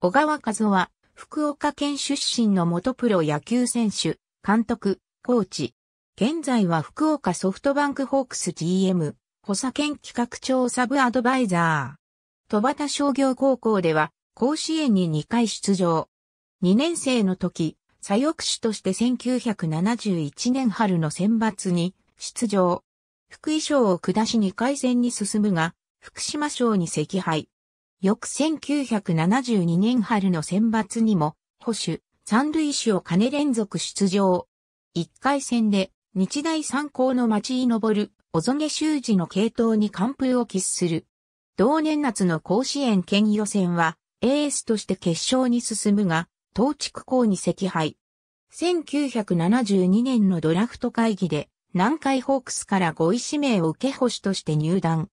小川和夫は、福岡県出身の元プロ野球選手、監督、コーチ。現在は福岡ソフトバンクホークス GM、補佐兼企画長サブアドバイザー。戸端商業高校では、甲子園に2回出場。2年生の時、左翼手として1971年春の選抜に出場。福井賞を下し2回戦に進むが、福島賞に惜敗。翌1972年春の選抜にも、保守、三塁手を兼ね連続出場。一回戦で、日大三高の町に登、小曽根修二の系統に完封を喫する。同年夏の甲子園県予選は、エースとして決勝に進むが、東地区校に惜敗。1972年のドラフト会議で、南海ホークスから5位指名を受け保守として入団。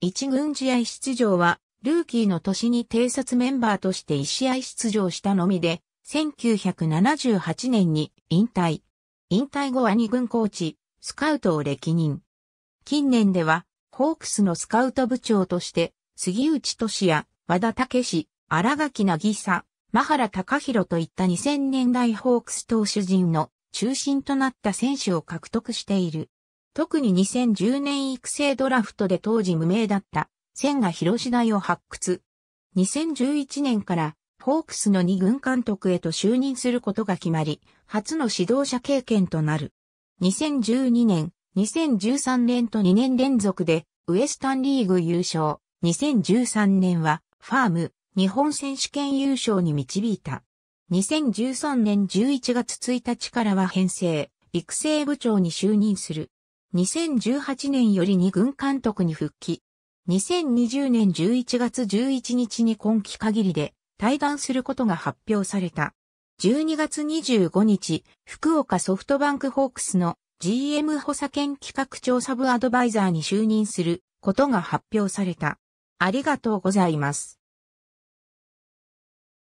一軍試合出場はルーキーの年に偵察メンバーとして1試合出場したのみで、1978年に引退。引退後は2軍コーチ、スカウトを歴任。近年では、ホークスのスカウト部長として、杉内俊也、和田武史、荒垣渚、真原隆弘といった2000年代ホークス投手陣の中心となった選手を獲得している。特に2010年育成ドラフトで当時無名だった千賀広志大を発掘。2011年からホークスの二軍監督へと就任することが決まり、初の指導者経験となる。2012年、2013年と2年連続でウエスタンリーグ優勝。2013年はファーム日本選手権優勝に導いた。2013年11月1日からは編成、育成部長に就任する。2018年より二軍監督に復帰。2020年11月11日に今期限りで対談することが発表された。12月25日、福岡ソフトバンクホークスの GM 補佐兼企画調査部アドバイザーに就任することが発表された。ありがとうございます。